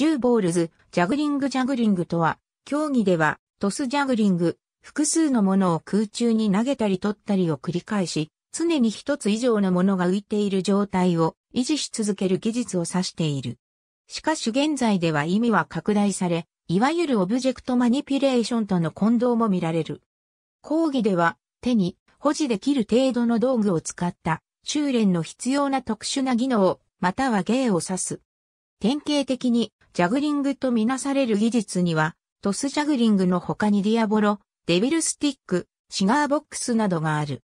10ボールズ、ジャグリングジャグリングとは、競技では、トスジャグリング、複数のものを空中に投げたり取ったりを繰り返し、常に一つ以上のものが浮いている状態を維持し続ける技術を指している。しかし現在では意味は拡大され、いわゆるオブジェクトマニピュレーションとの混同も見られる。講義では、手に保持できる程度の道具を使った修練の必要な特殊な技能、または芸を指す。典型的にジャグリングとみなされる技術には、トスジャグリングの他にディアボロ、デビルスティック、シガーボックスなどがある。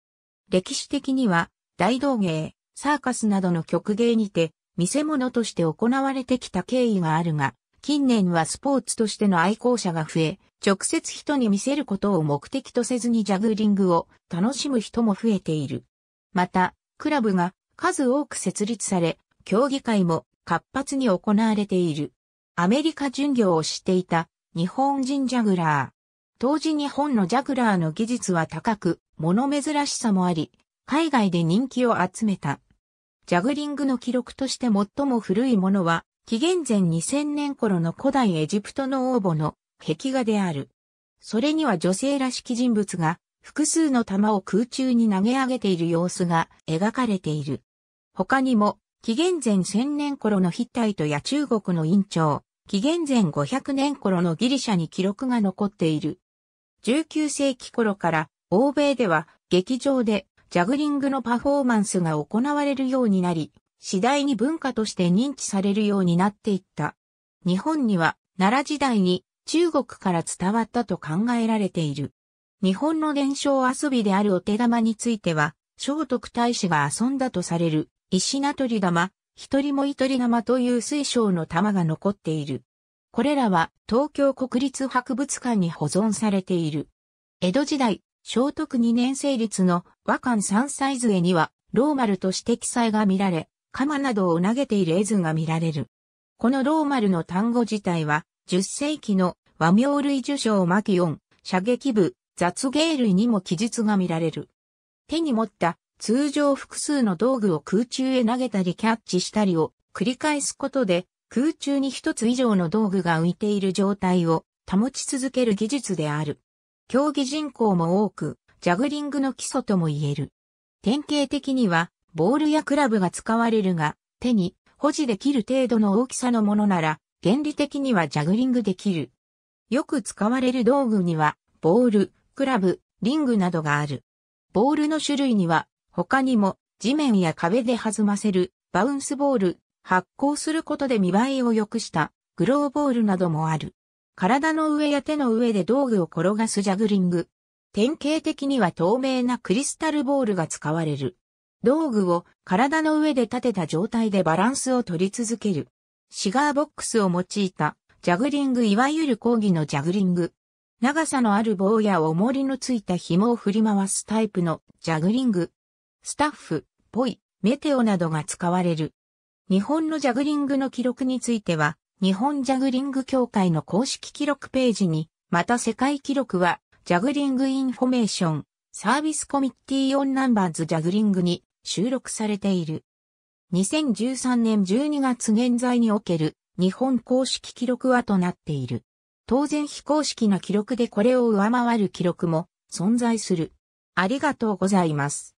歴史的には、大道芸、サーカスなどの曲芸にて、見せ物として行われてきた経緯があるが、近年はスポーツとしての愛好者が増え、直接人に見せることを目的とせずにジャグリングを楽しむ人も増えている。また、クラブが数多く設立され、競技会も活発に行われている。アメリカ巡業をしていた日本人ジャグラー。当時日本のジャグラーの技術は高く、物珍しさもあり、海外で人気を集めた。ジャグリングの記録として最も古いものは、紀元前2000年頃の古代エジプトの王母の壁画である。それには女性らしき人物が複数の玉を空中に投げ上げている様子が描かれている。他にも、紀元前1000年頃のヒッタイトや中国の院長、紀元前500年頃のギリシャに記録が残っている。19世紀頃から欧米では劇場でジャグリングのパフォーマンスが行われるようになり、次第に文化として認知されるようになっていった。日本には奈良時代に中国から伝わったと考えられている。日本の伝承遊びであるお手玉については、聖徳太子が遊んだとされる石名取玉、一人も一人釜という水晶の玉が残っている。これらは東京国立博物館に保存されている。江戸時代、聖徳二年成立の和漢三歳図絵には、ローマルとして記載が見られ、鎌などを投げている絵図が見られる。このローマルの単語自体は、10世紀の和名類受賞マキオン、射撃部、雑芸類にも記述が見られる。手に持った通常複数の道具を空中へ投げたりキャッチしたりを繰り返すことで空中に一つ以上の道具が浮いている状態を保ち続ける技術である。競技人口も多く、ジャグリングの基礎とも言える。典型的には、ボールやクラブが使われるが、手に保持できる程度の大きさのものなら、原理的にはジャグリングできる。よく使われる道具には、ボール、クラブ、リングなどがある。ボールの種類には、他にも地面や壁で弾ませるバウンスボール、発光することで見栄えを良くしたグローボールなどもある。体の上や手の上で道具を転がすジャグリング。典型的には透明なクリスタルボールが使われる。道具を体の上で立てた状態でバランスを取り続ける。シガーボックスを用いたジャグリングいわゆる講義のジャグリング。長さのある棒や重りのついた紐を振り回すタイプのジャグリング。スタッフ、ポイ、メテオなどが使われる。日本のジャグリングの記録については、日本ジャグリング協会の公式記録ページに、また世界記録は、ジャグリングインフォメーション、サービスコミッティオンナンバーズジャグリングに収録されている。2013年12月現在における日本公式記録はとなっている。当然非公式な記録でこれを上回る記録も存在する。ありがとうございます。